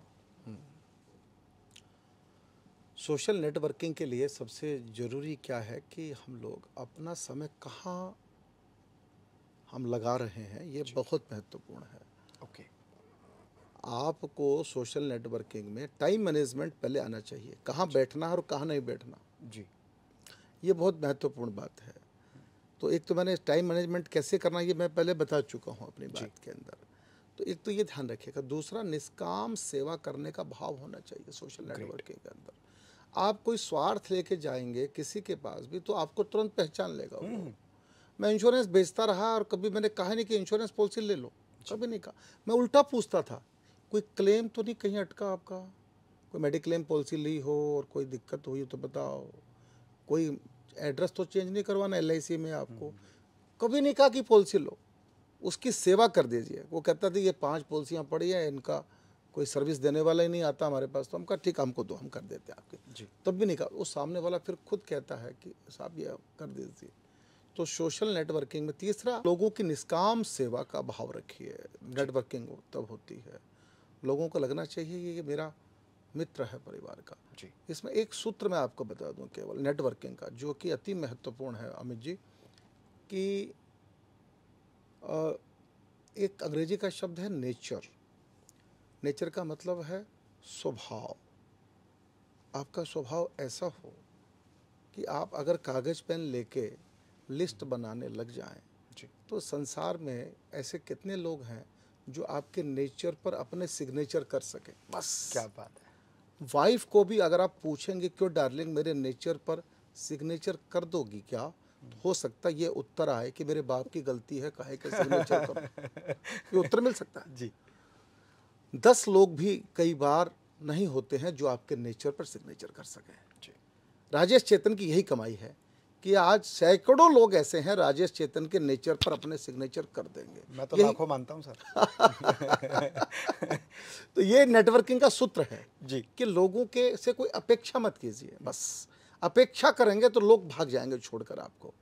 सोशल हम्म। नेटवर्किंग के लिए सबसे ज़रूरी क्या है कि हम लोग अपना समय कहाँ हम लगा रहे हैं ये बहुत महत्वपूर्ण है ओके आपको सोशल नेटवर्किंग में टाइम मैनेजमेंट पहले आना चाहिए कहाँ बैठना है और कहाँ नहीं बैठना जी ये बहुत महत्वपूर्ण बात है तो एक तो मैंने टाइम मैनेजमेंट कैसे करना ये मैं पहले बता चुका हूँ अपनी बात के अंदर तो एक तो ये ध्यान रखिएगा दूसरा निष्काम सेवा करने का भाव होना चाहिए सोशल नेटवर्किंग के अंदर आप कोई स्वार्थ लेके जाएंगे किसी के पास भी तो आपको तुरंत पहचान लेगा हम्म। मैं इंश्योरेंस बेचता रहा और कभी मैंने कहा नहीं कि इंश्योरेंस पॉलिसी ले लो कभी नहीं कहा मैं उल्टा पूछता था कोई क्लेम तो नहीं कहीं अटका आपका कोई मेडिक्लेम पॉलिसी ली हो और कोई दिक्कत हुई तो बताओ कोई एड्रेस तो चेंज नहीं करवाना एल में आपको कभी नहीं कहा कि पॉलिसी लो उसकी सेवा कर दीजिए वो कहता था ये पांच पॉलिसियाँ पड़ी हैं इनका कोई सर्विस देने वाला ही नहीं आता हमारे पास तो हम कहा ठीक हमको दो हम कर देते हैं आपके तब भी नहीं कहा वो सामने वाला फिर खुद कहता है कि साहब ये कर दीजिए तो सोशल नेटवर्किंग में तीसरा लोगों की निष्काम सेवा का भाव रखिए नेटवर्किंग तब होती है लोगों को लगना चाहिए कि मेरा मित्र है परिवार का जी इसमें एक सूत्र मैं आपको बता दूं केवल नेटवर्किंग का जो कि अति महत्वपूर्ण है अमित जी कि एक अंग्रेजी का शब्द है नेचर नेचर का मतलब है स्वभाव आपका स्वभाव ऐसा हो कि आप अगर कागज़ पेन लेके लिस्ट बनाने लग जाएं तो संसार में ऐसे कितने लोग हैं जो आपके नेचर पर अपने सिग्नेचर कर सके बस क्या बात है वाइफ को भी अगर आप पूछेंगे क्यों डार्लिंग मेरे नेचर पर सिग्नेचर कर दोगी क्या हो सकता है ये उत्तर आए कि मेरे बाप की गलती है कहे के सिग्नेचर कर ये उत्तर मिल सकता है जी दस लोग भी कई बार नहीं होते हैं जो आपके नेचर पर सिग्नेचर कर सकें राजेश चेतन की यही कमाई है कि आज सैकड़ों लोग ऐसे हैं राजेश चेतन के नेचर पर अपने सिग्नेचर कर देंगे मैं तो लाखों मानता हूं सर तो ये नेटवर्किंग का सूत्र है जी कि लोगों के से कोई अपेक्षा मत कीजिए बस अपेक्षा करेंगे तो लोग भाग जाएंगे छोड़कर आपको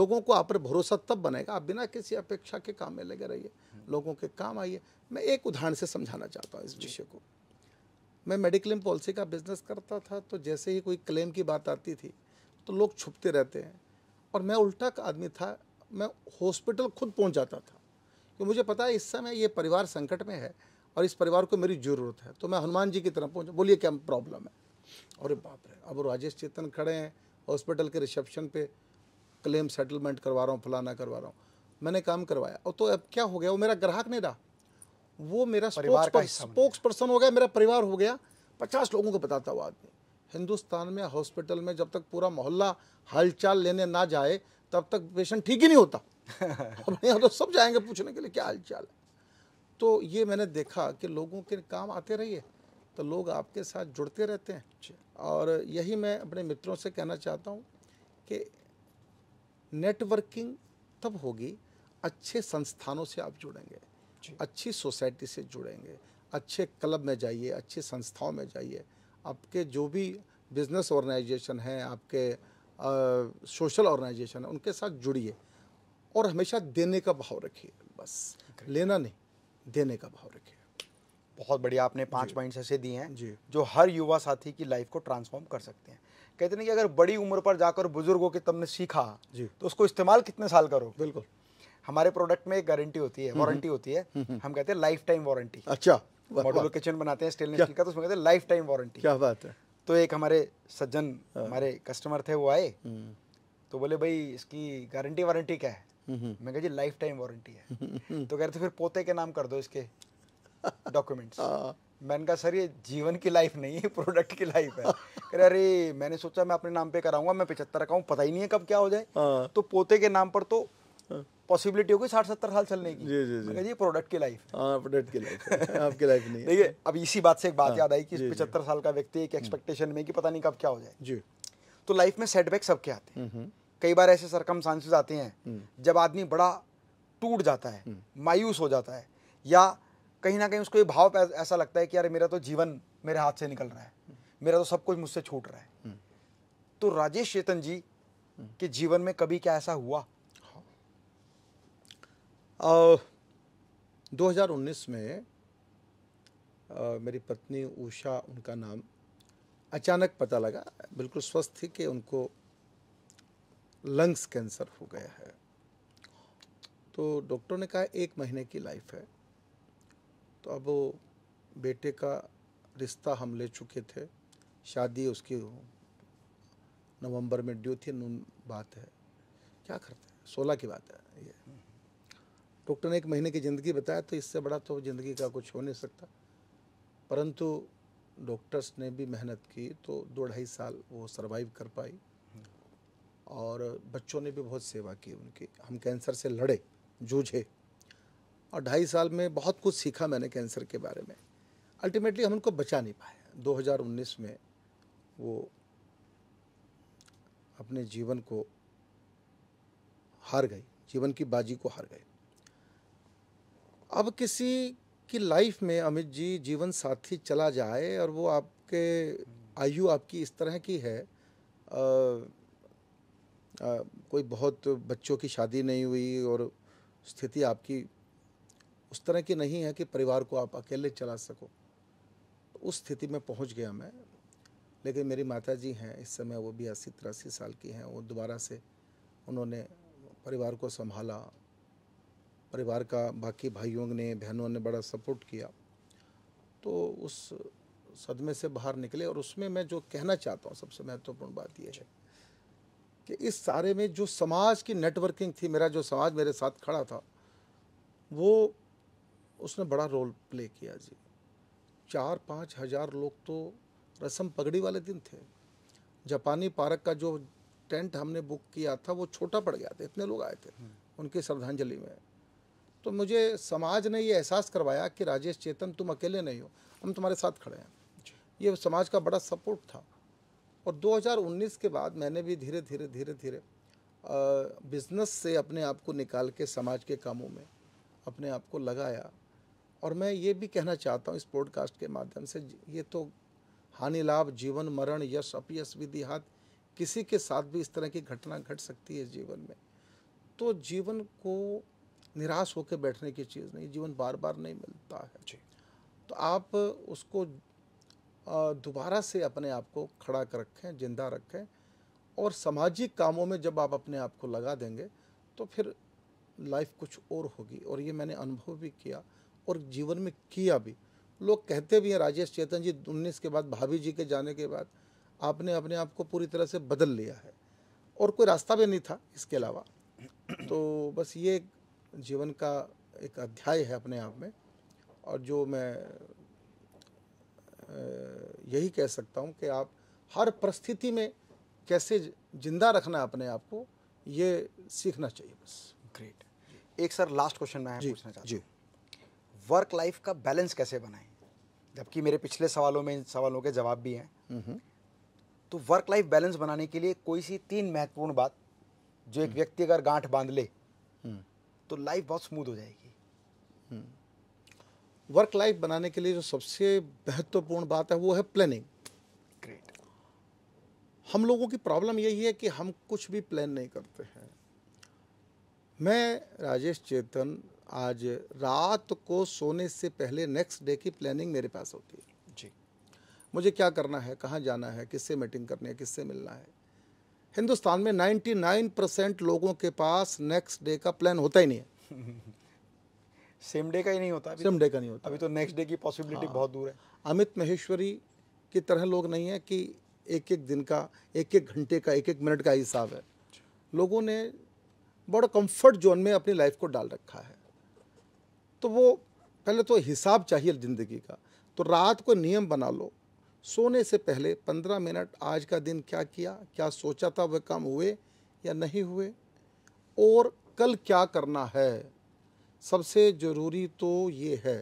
लोगों को आप पर भरोसा तब बनेगा आप बिना किसी अपेक्षा के काम में लगे रहिए लोगों के काम आइए मैं एक उदाहरण से समझाना चाहता हूँ इस विषय को मैं मेडिक्लेम पॉलिसी का बिजनेस करता था तो जैसे ही कोई क्लेम की बात आती थी तो लोग छुपते रहते हैं और मैं उल्टा का आदमी था मैं हॉस्पिटल खुद पहुंच जाता था कि मुझे पता है इस समय ये परिवार संकट में है और इस परिवार को मेरी ज़रूरत है तो मैं हनुमान जी की तरफ पहुँच बोलिए क्या प्रॉब्लम है अरे बाप रे अब राजेश चेतन खड़े हैं हॉस्पिटल के रिसेप्शन पे क्लेम सेटलमेंट करवा रहा हूँ फलाना करवा रहा हूँ मैंने काम करवाया और तो अब क्या हो गया वो मेरा ग्राहक नहीं रहा वो मेरा स्पोक्स पर्सन हो गया मेरा परिवार हो गया पचास लोगों को बताता हुआ आदमी हिंदुस्तान में हॉस्पिटल में जब तक पूरा मोहल्ला हलचल लेने ना जाए तब तक पेशेंट ठीक ही नहीं होता अब यहाँ तो सब जाएंगे पूछने के लिए क्या हालचाल है तो ये मैंने देखा कि लोगों के काम आते रहिए तो लोग आपके साथ जुड़ते रहते हैं और यही मैं अपने मित्रों से कहना चाहता हूँ कि नेटवर्किंग तब होगी अच्छे संस्थानों से आप जुड़ेंगे अच्छी सोसाइटी से जुड़ेंगे अच्छे क्लब में जाइए अच्छी संस्थाओं में जाइए आपके जो भी बिजनेस ऑर्गेनाइजेशन हैं आपके सोशल ऑर्गेनाइजेशन हैं उनके साथ जुड़िए और हमेशा देने का भाव रखिए बस लेना नहीं देने का भाव रखिए बहुत बढ़िया आपने पांच पॉइंट्स ऐसे दिए हैं जी जो हर युवा साथी की लाइफ को ट्रांसफॉर्म कर सकते हैं कहते हैं कि अगर बड़ी उम्र पर जाकर बुजुर्गों के तुमने सीखा जी तो उसको इस्तेमाल कितने साल करोगे बिल्कुल हमारे प्रोडक्ट में एक गारंटी होती है वारंटी हम्म, हम्म। होती है हम्म, हम कहते हैं लाइफ टाइम वारंटी अच्छा मॉडल किचन बनाते हैं स्टेनलेस स्टील का तो उसमें कहते हैं लाइफ टाइम वारंटी क्या बात है तो एक हमारे सज्जन हाँ। हमारे कस्टमर थे वो आए तो बोले भाई इसकी गारंटी वारंटी क्या है मैं जी लाइफ टाइम वारंटी है तो कह रहे थे फिर पोते के नाम कर दो इसके डॉक्यूमेंट्स हाँ। मैंने कहा सर ये जीवन की लाइफ नहीं है प्रोडक्ट की लाइफ है कह रहे अरे मैंने सोचा मैं अपने नाम पे कराऊंगा मैं पिछहत्तर का हूँ पता ही नहीं है कब क्या हो जाए हाँ। तो पोते के नाम पर तो पॉसिबिलिटी हो गई साठ सत्तर साल चलने की जी जी जी प्रोडक्ट की लाइफ हाँ, प्रोडक्ट की लाइफ आपकी लाइफ नहीं देखिए अब इसी बात से एक बात हाँ, याद आई कि पचहत्तर साल का व्यक्ति एक एक्सपेक्टेशन हम्म। में कि पता नहीं कब क्या हो जाए जी तो लाइफ में सेटबैक सबके आते हैं हम्म, हम्म। कई बार ऐसे सरकम आते हैं जब आदमी बड़ा टूट जाता है मायूस हो जाता है या कहीं ना कहीं उसको ये भाव ऐसा लगता है कि यार मेरा तो जीवन मेरे हाथ से निकल रहा है मेरा तो सब कुछ मुझसे छूट रहा है तो राजेश चेतन जी के जीवन में कभी क्या ऐसा हुआ और 2019 में आ, मेरी पत्नी उषा उनका नाम अचानक पता लगा बिल्कुल स्वस्थ थी कि उनको लंग्स कैंसर हो गया है तो डॉक्टर ने कहा एक महीने की लाइफ है तो अब वो बेटे का रिश्ता हम ले चुके थे शादी उसकी नवंबर में ड्यू थी नून बात है क्या करते हैं सोलह की बात है ये डॉक्टर ने एक महीने की ज़िंदगी बताया तो इससे बड़ा तो ज़िंदगी का कुछ हो नहीं सकता परंतु डॉक्टर्स ने भी मेहनत की तो दो ढाई साल वो सरवाइव कर पाई और बच्चों ने भी बहुत सेवा की उनकी हम कैंसर से लड़े जूझे और ढाई साल में बहुत कुछ सीखा मैंने कैंसर के बारे में अल्टीमेटली हम उनको बचा नहीं पाए 2019 में वो अपने जीवन को हार गई जीवन की बाजी को हार गई अब किसी की लाइफ में अमित जी जीवन साथी चला जाए और वो आपके आयु आपकी इस तरह की है आ, आ, कोई बहुत बच्चों की शादी नहीं हुई और स्थिति आपकी उस तरह की नहीं है कि परिवार को आप अकेले चला सको उस स्थिति में पहुंच गया मैं लेकिन मेरी माता जी हैं इस समय वो भी अस्सी तिरासी साल की हैं वो दोबारा से उन्होंने परिवार को संभाला परिवार का बाकी भाइयों ने बहनों ने बड़ा सपोर्ट किया तो उस सदमे से बाहर निकले और उसमें मैं जो कहना चाहता हूँ सबसे महत्वपूर्ण बात यह है कि इस सारे में जो समाज की नेटवर्किंग थी मेरा जो समाज मेरे साथ खड़ा था वो उसने बड़ा रोल प्ले किया जी चार पाँच हज़ार लोग तो रसम पगड़ी वाले दिन थे जापानी पार्क का जो टेंट हमने बुक किया था वो छोटा पड़ गया था इतने लोग आए थे हम्म। उनकी श्रद्धांजलि में तो मुझे समाज ने ये एहसास करवाया कि राजेश चेतन तुम अकेले नहीं हो हम तुम्हारे साथ खड़े हैं ये समाज का बड़ा सपोर्ट था और 2019 के बाद मैंने भी धीरे धीरे धीरे धीरे बिज़नेस से अपने आप को निकाल के समाज के कामों में अपने आप को लगाया और मैं ये भी कहना चाहता हूँ इस पॉडकास्ट के माध्यम से ये तो हानि लाभ जीवन मरण यश अपयश विधि हाथ किसी के साथ भी इस तरह की घटना घट सकती है जीवन में तो जीवन को निराश होकर बैठने की चीज़ नहीं जीवन बार बार नहीं मिलता है जी तो आप उसको दोबारा से अपने आप को खड़ा कर रखें जिंदा रखें और सामाजिक कामों में जब आप अपने आप को लगा देंगे तो फिर लाइफ कुछ और होगी और ये मैंने अनुभव भी किया और जीवन में किया भी लोग कहते भी हैं राजेश चेतन जी उन्नीस के बाद भाभी जी के जाने के बाद आपने अपने आप को पूरी तरह से बदल लिया है और कोई रास्ता भी नहीं था इसके अलावा तो बस ये जीवन का एक अध्याय है अपने आप में और जो मैं यही कह सकता हूँ कि आप हर परिस्थिति में कैसे जिंदा रखना अपने आप को ये सीखना चाहिए बस ग्रेट एक सर लास्ट क्वेश्चन मैं पूछना चाहता जी वर्क लाइफ का बैलेंस कैसे बनाएं जबकि मेरे पिछले सवालों में इन सवालों के जवाब भी हैं तो वर्क लाइफ बैलेंस बनाने के लिए कोई सी तीन महत्वपूर्ण बात जो एक हम्म। व्यक्ति अगर गांठ बांध ले तो लाइफ बहुत स्मूथ हो जाएगी वर्क हम्म। लाइफ बनाने के लिए जो सबसे महत्वपूर्ण बात है वो है प्लानिंग ग्रेट हम लोगों की प्रॉब्लम यही है कि हम कुछ भी प्लान नहीं करते हैं मैं राजेश चेतन आज रात को सोने से पहले नेक्स्ट डे की प्लानिंग मेरे पास होती है जी मुझे क्या करना है कहाँ जाना है किससे मीटिंग करनी है किससे मिलना है हिंदुस्तान में 99 परसेंट लोगों के पास नेक्स्ट डे का प्लान होता ही नहीं है सेम डे का ही नहीं होता सेम डे तो। का नहीं होता अभी तो नेक्स्ट डे की पॉसिबिलिटी हाँ। बहुत दूर है अमित महेश्वरी की तरह लोग नहीं है कि एक एक दिन का एक एक घंटे का एक एक मिनट का हिसाब है लोगों ने बड़ा कंफर्ट जोन में अपनी लाइफ को डाल रखा है तो वो पहले तो हिसाब चाहिए ज़िंदगी का तो रात को नियम बना लो सोने से पहले पंद्रह मिनट आज का दिन क्या किया क्या सोचा था वह काम हुए या नहीं हुए और कल क्या करना है सबसे ज़रूरी तो ये है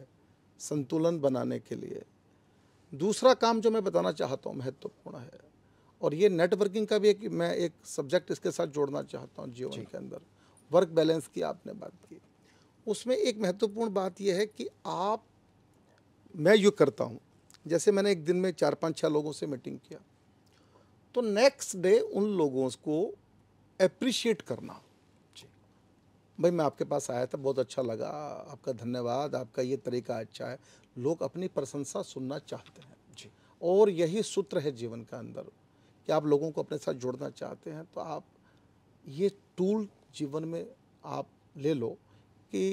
संतुलन बनाने के लिए दूसरा काम जो मैं बताना चाहता हूँ महत्वपूर्ण है और ये नेटवर्किंग का भी एक मैं एक सब्जेक्ट इसके साथ जोड़ना चाहता हूँ जीवन के अंदर वर्क बैलेंस की आपने बात की उसमें एक महत्वपूर्ण बात यह है कि आप मैं यू करता हूँ जैसे मैंने एक दिन में चार पाँच छः लोगों से मीटिंग किया तो नेक्स्ट डे उन लोगों को अप्रिशिएट करना भाई मैं आपके पास आया था बहुत अच्छा लगा आपका धन्यवाद आपका ये तरीका अच्छा है लोग अपनी प्रशंसा सुनना चाहते हैं जी और यही सूत्र है जीवन का अंदर कि आप लोगों को अपने साथ जोड़ना चाहते हैं तो आप ये टूल जीवन में आप ले लो कि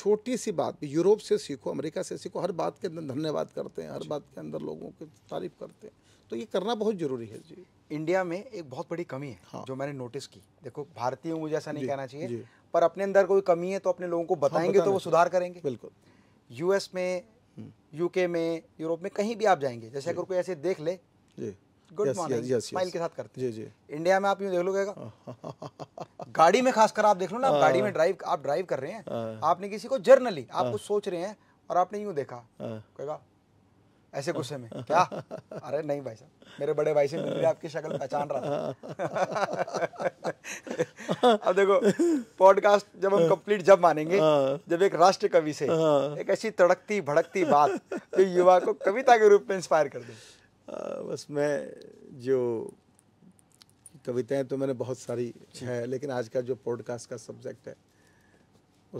छोटी सी बात भी यूरोप से सीखो अमेरिका से सीखो हर बात के अंदर धन्यवाद करते हैं हर बात के अंदर लोगों की तारीफ करते हैं तो ये करना बहुत जरूरी है जी इंडिया में एक बहुत बड़ी कमी है हाँ। जो मैंने नोटिस की देखो भारतीय मुझे ऐसा नहीं कहना चाहिए पर अपने अंदर कोई कमी है तो अपने लोगों को हाँ, बताएंगे हाँ, तो वो सुधार करेंगे बिल्कुल यूएस में हम्म। यूके में यूरोप में कहीं भी आप जाएंगे जैसे अगर कोई ऐसे देख ले गुड मॉर्निंग स्माइल के साथ करते जी जी इंडिया में आप यूँ देख लोगे गाड़ी में खासकर आप देख लो ना आप गाड़ी में ड्राइव हाँ। आप ड्राइव कर रहे हैं हाँ। आपने किसी को जर्नली आप हाँ। कुछ सोच रहे हैं और आपने यूँ देखा कहेगा ऐसे गुस्से में क्या अरे नहीं भाई साहब मेरे बड़े भाई से मेरी आपकी शक्ल पहचान रहा अब देखो पॉडकास्ट जब हम कंप्लीट जब मानेंगे जब एक राष्ट्र कवि से एक ऐसी तड़कती भड़कती बात जो तो युवा को कविता के रूप में इंस्पायर कर दे उसमें जो कविताएं तो मैंने बहुत सारी है लेकिन आज का जो पॉडकास्ट का सब्जेक्ट है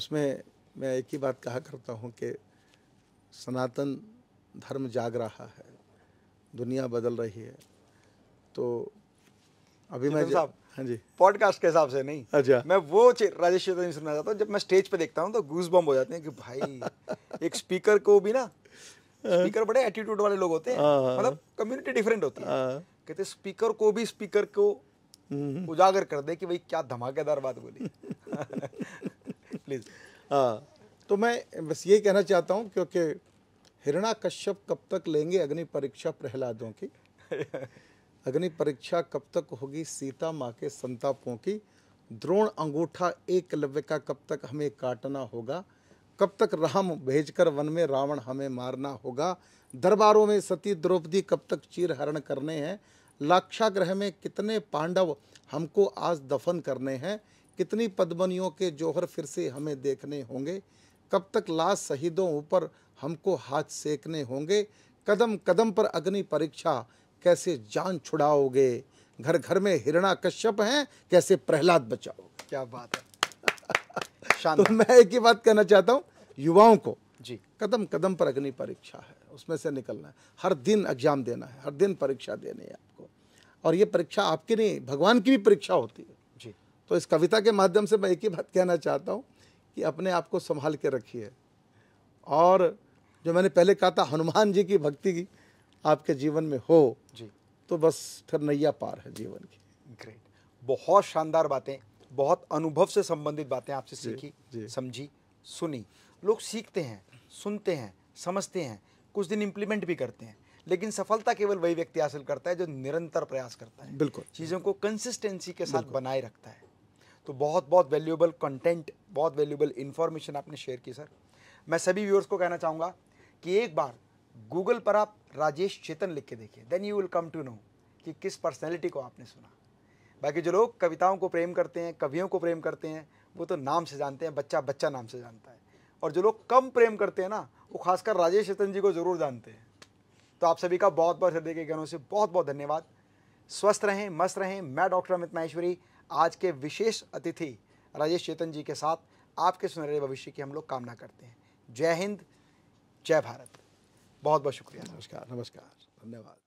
उसमें मैं एक ही बात कहा करता हूँ कि सनातन धर्म जाग रहा है दुनिया बदल रही है तो अभी मैं साहब हाँ जी पॉडकास्ट के हिसाब से नहीं अच्छा मैं वो राजेश सुनना चाहता हूँ जब मैं स्टेज पे देखता हूँ तो गूस बम हो जाते हैं कि भाई एक स्पीकर को भी ना हाँ। स्पीकर बड़े एटीट्यूड वाले लोग होते हैं हाँ। मतलब कम्युनिटी डिफरेंट होती है हाँ। कहते स्पीकर को भी स्पीकर को हम्म। उजागर कर दे कि भाई क्या धमाकेदार बात बोली प्लीज हाँ तो मैं बस ये कहना चाहता हूँ क्योंकि हिरणा कश्यप कब तक लेंगे अग्नि परीक्षा प्रहलादों की अग्नि परीक्षा कब तक होगी सीता माँ के संतापों की द्रोण अंगूठा एकलव्य का कब तक हमें काटना होगा कब तक राम भेजकर वन में रावण हमें मारना होगा दरबारों में सती द्रौपदी कब तक चीर हरण करने हैं लाक्षाग्रह में कितने पांडव हमको आज दफन करने हैं कितनी पद्मनियों के जौहर फिर से हमें देखने होंगे कब तक लाश शहीदों ऊपर हमको हाथ सेकने होंगे कदम कदम पर अग्नि परीक्षा कैसे जान छुड़ाओगे घर घर में हिरणा कश्यप हैं कैसे प्रहलाद बचाओगे क्या बात है तो मैं एक ही बात कहना चाहता हूँ युवाओं को जी कदम कदम पर अग्नि परीक्षा है उसमें से निकलना है हर दिन एग्जाम देना है हर दिन परीक्षा देनी है आपको और ये परीक्षा आपकी नहीं भगवान की भी परीक्षा होती है जी तो इस कविता के माध्यम से मैं एक ही बात कहना चाहता हूँ कि अपने आप को संभाल के रखिए और जो मैंने पहले कहा था हनुमान जी की भक्ति की आपके जीवन में हो जी तो बस फिर नैया पार है जीवन की ग्रेट बहुत शानदार बातें बहुत अनुभव से संबंधित बातें आपसे सीखी समझी सुनी लोग सीखते हैं सुनते हैं समझते हैं कुछ दिन इम्प्लीमेंट भी करते हैं लेकिन सफलता केवल वही व्यक्ति हासिल करता है जो निरंतर प्रयास करता है बिल्कुल चीज़ों को कंसिस्टेंसी के साथ बनाए रखता है तो बहुत बहुत वैल्यूएबल कंटेंट बहुत वैल्यूएबल इन्फॉर्मेशन आपने शेयर की सर मैं सभी व्यूअर्स को कहना चाहूँगा कि एक बार गूगल पर आप राजेश चेतन लिख के देखिए then you will come to know कि किस पर्सनैलिटी को आपने सुना बाकी जो लोग कविताओं को प्रेम करते हैं कवियों को प्रेम करते हैं वो तो नाम से जानते हैं बच्चा बच्चा नाम से जानता है और जो लोग कम प्रेम करते हैं ना वो खासकर राजेश चेतन जी को ज़रूर जानते हैं तो आप सभी का बहुत बहुत हृदय के गणों से बहुत बहुत धन्यवाद स्वस्थ रहें मस्त रहें मैं डॉक्टर अमित माहेश्वरी आज के विशेष अतिथि राजेश चेतन जी के साथ आपके सुनहरे भविष्य की हम लोग कामना करते हैं जय हिंद जय भारत बहुत बहुत शुक्रिया नमस्कार नमस्कार धन्यवाद